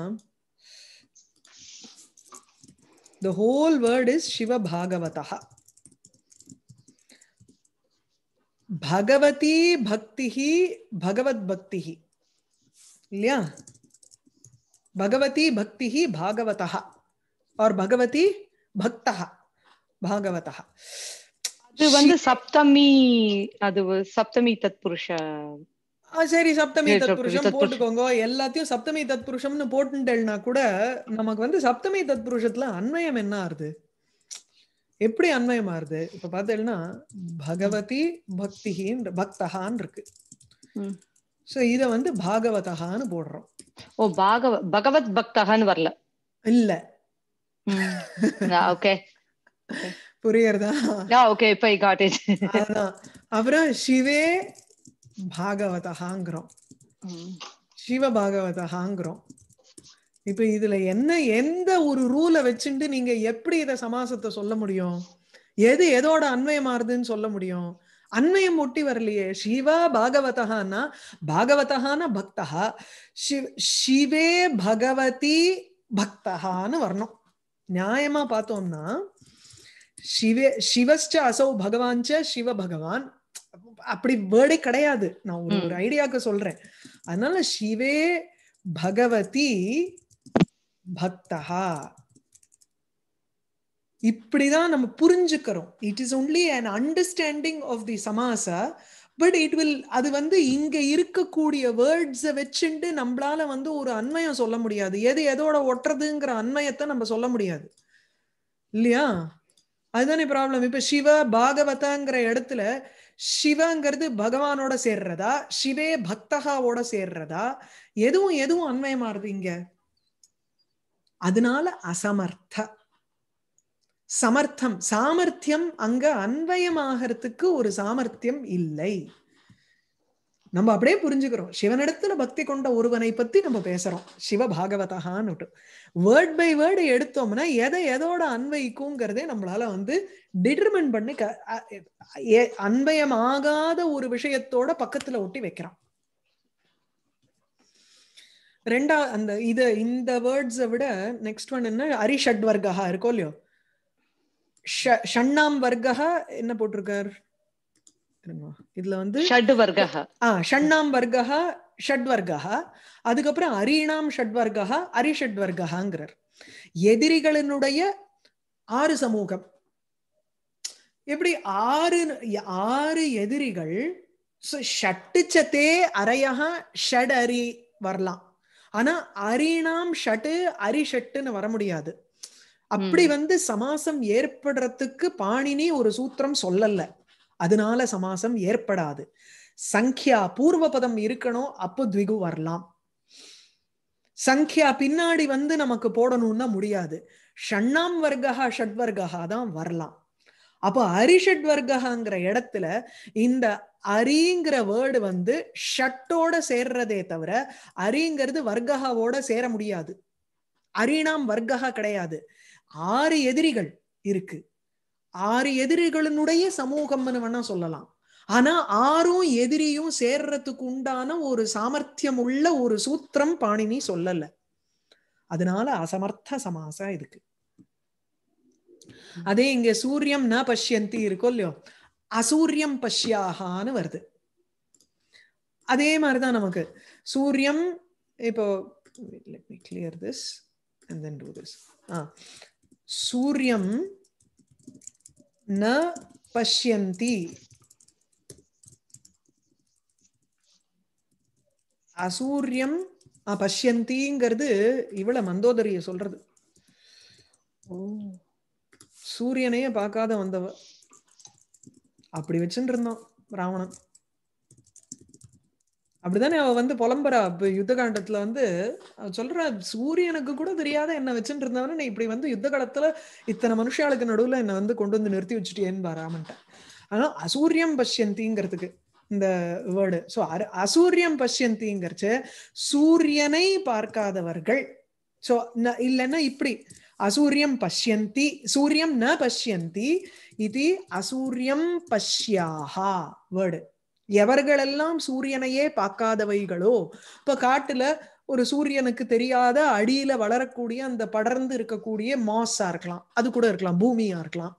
த ஹோல் வேர்ட் இஸ் சிவ பாகவதா பகவதி பக்தி பகவத் பக்தி இல்லையா பகவதி பக்தி பாகவதா और भगवती भक्त भागवत இது வந்து சப்தமி அது சப்தமி தத்புருஷ சரி சப்தமி தத்புருஷம் போட்டுக்கோங்க எல்லாத்தையும் சப்தமி தத்புருஷம்னு போட்டுட்டேன்னா கூட நமக்கு வந்து சப்தமி தத்புருஷத்துல அன்மயம் என்ன ஆறுது எப்படி அன்மயம் ஆறுது இப்ப பார்த்தேன்னா பகவதி பக்திகின்ற பக்தகான் இருக்கு சோ இத வந்து பாகவதஹான்னு போடுறோம் ஓ பாகவ பகவத் பக்தகான்னு வரல இல்ல ஓகே புரியறதா ஓகே இப்ப ஐ காட் இட் அதான் அப்புறம் சிவே பாகவதஹாங்கிறோம் சிவ பாகவதஹாங்கிறோம் இப்ப இதுல என்ன எந்த ஒரு ரூலை வச்சுட்டு நீங்க எப்படி இத சமாசத்தை சொல்ல முடியும் எது எதோட அண்மயமாறுதுன்னு சொல்ல முடியும் அண்மயம் ஒட்டி வரலையே சிவா பாகவதஹான்னா பாகவதஹான பக்தா சிவ் சிவே பகவதி பக்தஹான்னு வரணும் நியாயமா பார்த்தோம்னா சிவஸ்ட அசௌ சிவ பகவான் அப்படி வேர்டே கிடையாது நான் ஒரு ஒரு ஐடியாக்கு சொல்றேன் அதனால சிவே பகவதி பக்தஹா இப்படிதான் நம்ம புரிஞ்சுக்கிறோம் it is only an understanding of the சமாசா பட் இட் வில் அது வந்து இங்க இருக்கக்கூடிய வேர்ட்ஸை வச்சுட்டு நம்மளால வந்து ஒரு அண்மையம் சொல்ல முடியாது எது எதோட ஒட்டுறதுங்கிற அண்மையத்தை நம்ம சொல்ல முடியாது இல்லையா அதுதானே ப்ராப்ளம் இப்ப சிவ பாகவதங்கிற இடத்துல சிவங்கிறது பகவானோட சேர்றதா சிவே பக்தகாவோட சேர்றதா எதுவும் எதுவும் அன்வயமாறுது இங்க அதனால அசமர்த்த சமர்த்தம் சாமர்த்தியம் அங்க அன்வயமாகறதுக்கு ஒரு சாமர்த்தியம் இல்லை நம்ம அப்படியே புரிஞ்சுக்கிறோம் சிவனிடத்துல பக்தி கொண்ட ஒருவனை பத்தி நம்ம பேசுறோம் சிவ பாகவதகான்னு வேர்ட் பை வேர்டு எடுத்தோம்னா எதை எதோட அன்வைக்குங்கிறதே நம்மளால வந்து டிட்டர்மின் பண்ணி ஆகாத ஒரு விஷயத்தோட பக்கத்துல ஒட்டி வைக்கிறோம் ரெண்டா அந்த இது இந்த வேர்ட்ஸை விட நெக்ஸ்ட் ஒன் என்ன அரிஷட் வர்க்கா இருக்கோ இல்லையோ ஷண்ணாம் வர்க்கா என்ன போட்டிருக்கார் இதுல வந்து ஷட் வர்க்கா ஷண்ணாம் வர்க்கா ஷட் வர்க்கா அதுக்கப்புறம் அரீணாம் ஷட் வர்க்கா அரிஷட் வர்க்காங்கிறார் எதிரிகளினுடைய ஆறு சமூகம் எப்படி ஆறு ஆறு எதிரிகள் ஷட்டுச்சத்தே அரையாக ஷட் அரி வரலாம் ஆனா அரிணாம் ஷட்டு அரிஷட்டுன்னு வர முடியாது அப்படி வந்து சமாசம் ஏற்படுறதுக்கு பாணினி ஒரு சூத்திரம் சொல்லல அதனால சமாசம் ஏற்படாது சங்கியா பூர்வ பதம் இருக்கணும் அப்போ த்விகு வரலாம் சங்கியா பின்னாடி வந்து நமக்கு போடணும்னா முடியாது ஷண்ணாம் வர்க்கா ஷட்வர்கா தான் வரலாம் அப்போ அரிஷட் வர்க்கங்கிற இடத்துல இந்த அரிங்கிற வேர்டு வந்து ஷட்டோட சேர்றதே தவிர அரிங்கிறது வர்க்கஹாவோட சேர முடியாது அரிணாம் வர்க்கஹா கிடையாது ஆறு எதிரிகள் இருக்கு ஆறு எதிரிகளினுடைய சமூகம்னு வேணா சொல்லலாம் ஆனா ஆறும் எதிரியும் சேர்றதுக்கு உண்டான ஒரு சாமர்த்தியம் உள்ள ஒரு சூத்திரம் பாணினி சொல்லல அதனால அசமர்த்த சமாசா இதுக்கு அதே இங்க சூரியம் ந பஷ்யந்தி இருக்கோ இல்லையோ அசூரியம் பஷ்யாகான்னு வருது அதே மாதிரிதான் நமக்கு சூரியம் இப்போ clear this and then do this சூரியம் न पश्यन्ति அசூரியம் பஷ்யந்திங்கிறது இவ்வளவு மந்தோதரிய சொல்றது சூரியனையே பார்க்காத வந்தவ அப்படி வச்சுட்டு இருந்தோம் ராவணன் அப்படிதானே அவ வந்து புலம்புறா இப்ப யுத்த காண்டத்துல வந்து சொல்ற சூரியனுக்கு கூட தெரியாத என்ன வச்சுட்டு இருந்தவன நீ இப்படி வந்து யுத்த காலத்துல இத்தனை மனுஷாளுக்கு நடுவுல என்ன வந்து கொண்டு வந்து நிறுத்தி வச்சுட்டேன்னு பாராமன்ட்ட ஆனா அசூரியம் பஷ்யந்திங்கிறதுக்கு இந்த வேர்டு ஸோ அசூரியம் பஷ்யந்திங்கிறச்சு சூரியனை பார்க்காதவர்கள் ஸோ இல்லைன்னா இப்படி அசூரியம் பஷ்யந்தி சூரியம் ந பஷ்யந்தி இது அசூரியம் பஷ்யாஹா வேர்டு எவர்களெல்லாம் சூரியனையே பார்க்காதவைகளோ இப்ப காட்டுல ஒரு சூரியனுக்கு தெரியாத அடியில வளரக்கூடிய அந்த படர்ந்து இருக்கக்கூடிய மாஸா இருக்கலாம் அது கூட இருக்கலாம் பூமியா இருக்கலாம்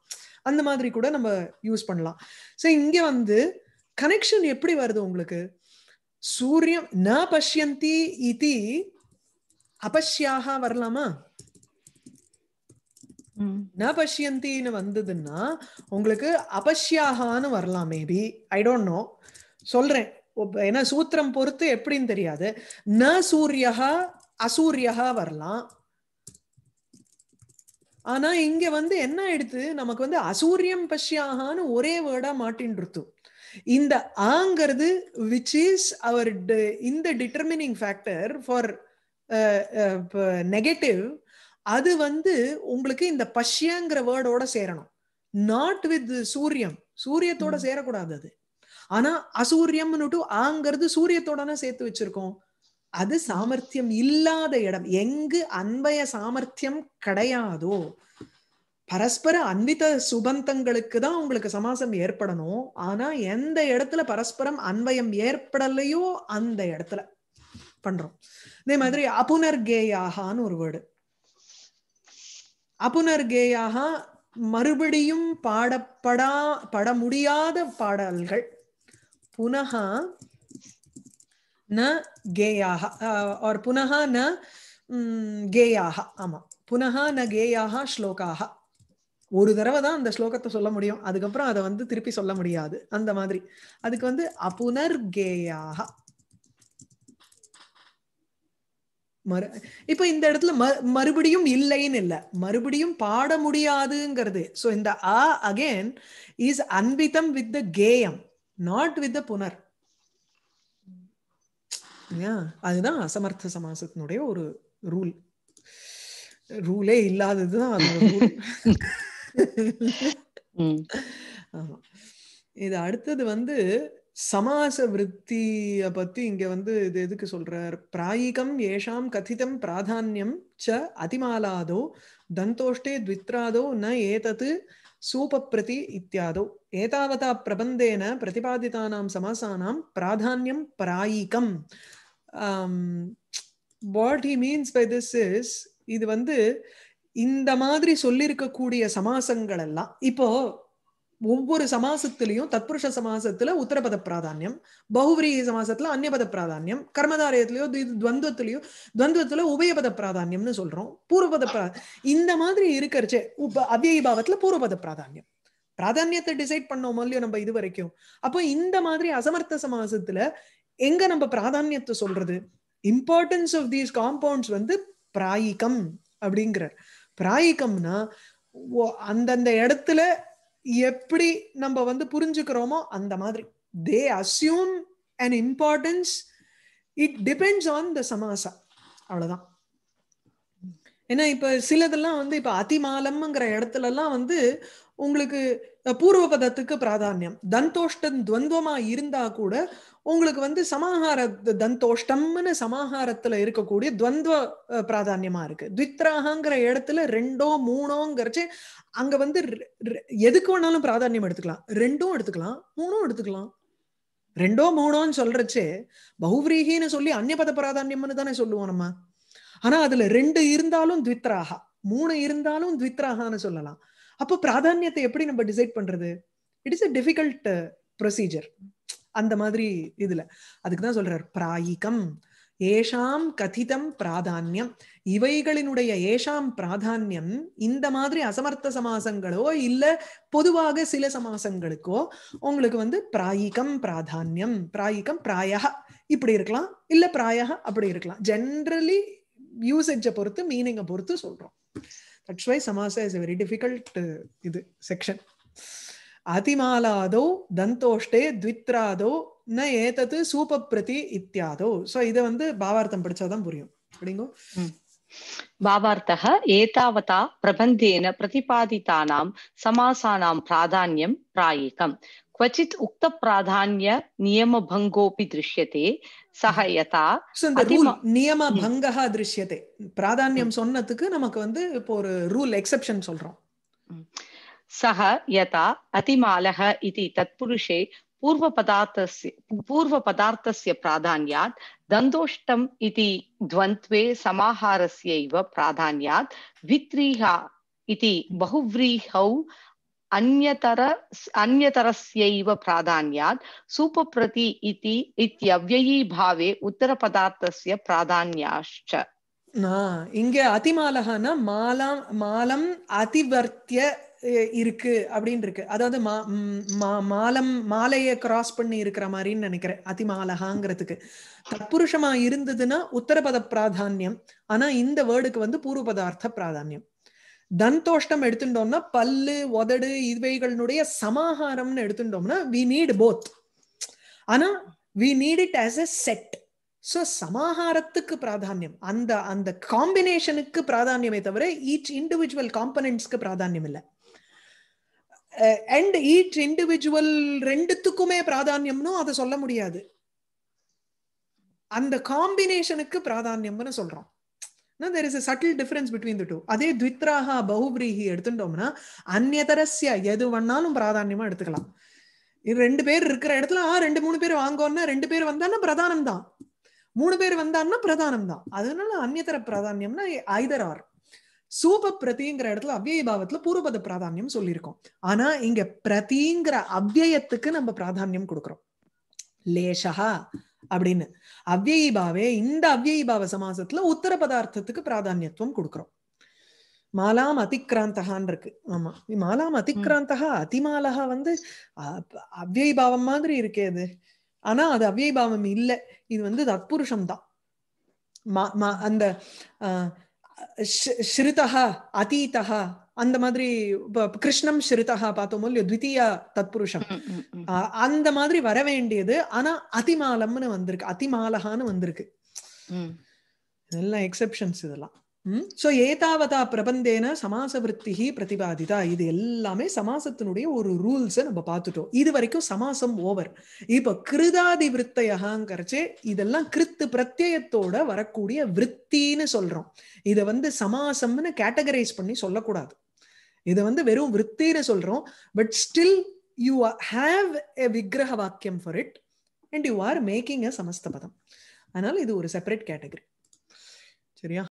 அந்த மாதிரி கூட நம்ம யூஸ் பண்ணலாம் சோ இங்க வந்து கனெக்ஷன் எப்படி வருது உங்களுக்கு சூரியன் ந பஷ்யந்தி இதி அபஷ்யாக வரலாமா ந பஷ்யந்தின்னு வந்ததுன்னா உங்களுக்கு அபஷ்யாகான்னு வரலாம் மேபி ஐ டோன்ட் நோ சொல்றேன் ஏன்னா சூத்திரம் பொறுத்து எப்படின்னு தெரியாது ந சூரியகா அசூரியகா வரலாம் ஆனா இங்க வந்து என்ன ஆயிடுத்து நமக்கு வந்து அசூரியம் பஷ்யாகான்னு ஒரே வேர்டா மாட்டின்னு இந்த ஆங்கிறது விச் இஸ் அவர் இந்த டிட்டர்மினிங் ஃபேக்டர் ஃபார் நெகட்டிவ் அது வந்து உங்களுக்கு இந்த பஷ்யங்கிற வேர்டோட சேரணும் நாட் வித் சூரியம் சூரியத்தோட சேரக்கூடாது அது ஆனா அசூரியம்னுட்டு ஆங்கிறது சூரியத்தோடனா சேர்த்து வச்சிருக்கோம் அது சாமர்த்தியம் இல்லாத இடம் எங்கு அன்பய சாமர்த்தியம் கிடையாதோ பரஸ்பர அன்பித சுபந்தங்களுக்கு தான் உங்களுக்கு சமாசம் ஏற்படணும் ஆனா எந்த இடத்துல பரஸ்பரம் அன்வயம் ஏற்படலையோ அந்த இடத்துல பண்றோம் அதே மாதிரி அபுனர்கேயாகான்னு ஒரு வேர்டு அபுனர்கேயாக மறுபடியும் பாடப்படா பட முடியாத பாடல்கள் पुनः ந गेयाः ஆர் புனக ந गेयाः ஆமாம் புனக ந கேயாக ஸ்லோகாக ஒரு தடவை தான் அந்த ஸ்லோகத்தை சொல்ல முடியும் அதுக்கப்புறம் அதை வந்து திருப்பி சொல்ல முடியாது அந்த மாதிரி அதுக்கு வந்து அப்புனர் கேயாக மறு இப்போ இந்த இடத்துல ம மறுபடியும் இல்லைன்னு இல்லை மறுபடியும் பாட முடியாதுங்கிறது ஸோ இந்த அ அகேன் இஸ் அன்பிதம் வித் த கேயம் நாட் வித் புனர் அதுதான் அசமர்த்த சமாசத்தினுடைய ஒரு ரூல் ரூலே இல்லாததுதான் இது அடுத்தது வந்து சமாச விருத்திய பத்தி இங்க வந்து இது எதுக்கு சொல்றார் பிராயிகம் ஏஷாம் கதிதம் பிராதானியம் ச அதிமாலாதோ தந்தோஷ்டே த்வித்ராதோ ந ஏதத்து சூபப்பிரதி இத்தியாதோ ஏதாவதா பிரபந்தேன பிரதிபாதிதானாம் சமாசானாம் பிராதான்யம் பராயிகம் what he means by this is இது வந்து இந்த மாதிரி சொல்லியிருக்கக்கூடிய சமாசங்கள் எல்லாம் இப்போ ஒவ்வொரு சமாசத்திலையும் தத்புருஷ சமாசத்துல உத்தரபத பிராதானியம் பகுவிரீக சமாசத்துல அந்நியபத பிராதானியம் கர்மதாரயத்திலயோ துவந்தத்திலயோ துவந்தத்துல உபயபத பிராதானியம்னு சொல்றோம் பூர்வபத பிரா இந்த மாதிரி இருக்கிறச்சே அவ்யபாவத்துல பூர்வபத பிராதானியம் பிராதானியத்தை டிசைட் பண்ணோம் இல்லையோ நம்ம இது வரைக்கும் அப்போ இந்த மாதிரி அசமர்த்த சமாசத்துல எங்க நம்ம பிராதானியத்தை சொல்றது இம்பார்ட்டன்ஸ் ஆஃப் தீஸ் காம்பவுண்ட்ஸ் வந்து பிராயிகம் அப்படிங்கிறார் பிராயிகம்னா அந்தந்த இடத்துல எப்படி நம்ம வந்து புரிஞ்சுக்கிறோமோ அந்த மாதிரி they assume and importance it depends on the சமாசா அவ்வளவுதான் ஏன்னா இப்ப சிலதெல்லாம் வந்து இப்ப அதிமாலம்ங்கிற இடத்துல எல்லாம் வந்து உங்களுக்கு பூர்வ பதத்துக்கு பிராதானியம் தந்தோஷ்டம் துவந்தமா இருந்தா கூட உங்களுக்கு வந்து சமாஹார தந்தோஷ்டம்னு சமாஹாரத்துல இருக்கக்கூடிய துவந்த பிராதானியமா இருக்கு த்வித்ராகங்கிற இடத்துல ரெண்டோ மூணோங்கிறச்சு அங்க வந்து எதுக்கு வேணாலும் பிராதானியம் எடுத்துக்கலாம் ரெண்டும் எடுத்துக்கலாம் மூணும் எடுத்துக்கலாம் ரெண்டோ மூணோன்னு சொல்றச்சு பௌவ்ரீகின்னு சொல்லி அன்னியபத பிராதானியம்னு தானே சொல்லுவோம் நம்ம ஆனா அதுல ரெண்டு இருந்தாலும் த்வித்ராகா மூணு இருந்தாலும் த்வித்ராகான்னு சொல்லலாம் அப்போ பிராதானியத்தை எப்படி நம்ம டிசைட் பண்றது it is a difficult procedure அந்த மாதிரி இதுல அதுக்குதான் சொல்றார் பிராயிகம் ஏஷாம் கதிதம் பிராதான்யம் இவைகளினுடைய ஏஷாம் பிராதான்யம் இந்த மாதிரி அசமர்த்த சமாசங்களோ இல்ல பொதுவாக சில சமாசங்களுக்கோ உங்களுக்கு வந்து பிராயிகம் பிராதான்யம் பிராயிகம் பிராய இப்படி இருக்கலாம் இல்ல பிராய அப்படி இருக்கலாம் ஜென்ரலி யூசேஜை பொறுத்து மீனிங்கை பொறுத்து சொல்றோம் தட்ஸ் வை சமாச இஸ் எ வெரி டிஃபிகல்ட் இது செக்ஷன் அதிமாலாதோ தந்தோஷ்டே த்வித்ராதோ ந ஏதத்து சூபப்பிரதி இத்தியாதோ சோ இதை வந்து பாவார்த்தம் படிச்சாதான் புரியும் அப்படிங்கோ பாவார்த்தக ஏதாவதா பிரபந்தேன பிரதிபாதிதானாம் சமாசானாம் பிராதான்யம் பிராயிகம் क्वचित् उक्तप्राधान्य नियमभङ्गोऽपि दृश्यते சக யதா நியமபங்கः दृश्यते பிராதான்யம் சொன்னதுக்கு நமக்கு வந்து இப்போ ஒரு ரூல் எக்ஸெப்ஷன் சொல்றோம் சக யதா அதிமாலக இதி தத்புருஷே पूर्व पदार्थस्य पूर्व पदार्थस्य प्राधान्यात् दन्तोष्टम् इति द्वन्द्वे समाहारस्यैव प्राधान्यात् द्वित्रीहा इति बहुव्रीहौ அந்நதர அந்நதரஸ்யைவ பிராதான்யாத் சூபப்ரதி இதி இத்யவ்யயீ பாவே உத்தரபதார்த்தஸ்ய பிராதான்யாஷ்ச இங்க அதிமாலகனா மாலாம் மாலம் அதிவர்த்திய இருக்கு அப்படின்னு இருக்கு அதாவது மா மாலம் மாலையை கிராஸ் பண்ணி இருக்கிற மாதிரின்னு நினைக்கிறேன் அதிமாலகாங்கிறதுக்கு தற்புருஷமா இருந்ததுன்னா உத்தரபத பிராதான்யம் ஆனா இந்த வேர்டுக்கு வந்து பூர்வபதார்த்த பிராதான்யம் தந்தோஷ்டம் எடுத்துட்டோம்னா பல்லு உதடு இவைகளினுடைய சமாகாரம்னு எடுத்துட்டோம்னா வி நீட் போத் ஆனா we need it as a set so சமாகாரத்துக்கு பிராதானியம் அந்த அந்த காம்பினேஷனுக்கு பிராதானியமே தவிர ஈச் இண்டிவிஜுவல் காம்பனன்ட்ஸ்க்கு பிராதானியம் இல்லை அண்ட் ஈச் இண்டிவிஜுவல் ரெண்டுத்துக்குமே பிராதானியம்னும் அதை சொல்ல முடியாது அந்த காம்பினேஷனுக்கு பிராதானியம்னு சொல்றோம் there is subtle difference between the two அதே த்வித்ராக பகுபிரீஹி எடுத்துட்டோம்னா அந்நதரஸ்ய எது வேணாலும் பிராதானியமா எடுத்துக்கலாம் ரெண்டு பேர் இருக்கிற இடத்துல ஆ ரெண்டு மூணு பேர் வாங்கோன்னா ரெண்டு பேர் வந்தாலும் பிரதானம் தான் மூணு பேர் வந்தான்னா பிரதானம் தான் அதனால அந்நதர பிராதானியம்னா ஐதர் ஆர் சூப பிரதிங்கிற இடத்துல அவ்வய பாவத்துல பூர்வபத பிராதானியம் சொல்லியிருக்கோம் ஆனா இங்க பிரதிங்கிற அவ்வியத்துக்கு நம்ம பிராதானியம் கொடுக்குறோம் லேஷஹா அப்படின்னு அவ்வயி இந்த அவ்வயி சமாசத்துல உத்தர பதார்த்தத்துக்கு பிராதானியத்துவம் கொடுக்குறோம் மாலாம் அதிக்ராந்தகான் இருக்கு ஆமா மாலாம் அதிக்ராந்தகா அதிமாலகா வந்து அவ்வயி மாதிரி இருக்கே அது ஆனா அது அவ்யபாவம் இல்ல இல்லை இது வந்து தத்புருஷம் தான் அந்த ஸ்ருதா அதீதா அந்த மாதிரி கிருஷ்ணம் ஸ்ருதகா பார்த்தோமோ இல்லையோ த்விதீயா தத்புருஷம் அந்த மாதிரி வர வேண்டியது ஆனா அதிமாலம்னு வந்திருக்கு அதிமாலகான்னு வந்திருக்கு இதெல்லாம் எக்ஸப்ஷன்ஸ் இதெல்லாம் சோ ஏதாவதா பிரபந்தேன சமாச விற்த்திகி பிரதிபாதிதா இது எல்லாமே சமாசத்தினுடைய ஒரு ரூல்ஸ் நம்ம பார்த்துட்டோம் இது வரைக்கும் சமாசம் ஓவர் இப்ப கிருதாதி விற்த்தையகாங்கிறச்சு இதெல்லாம் கிருத்து பிரத்யத்தோட வரக்கூடிய விற்த்தின்னு சொல்றோம் இத வந்து சமாசம்னு கேட்டகரைஸ் பண்ணி சொல்லக்கூடாது இதை வந்து வெறும் விற்த்தின்னு சொல்றோம் but still you have a விக்கிரக வாக்கியம் for it and you are making a சமஸ்த பதம் அதனால இது ஒரு செப்பரேட் கேட்டகரி சரியா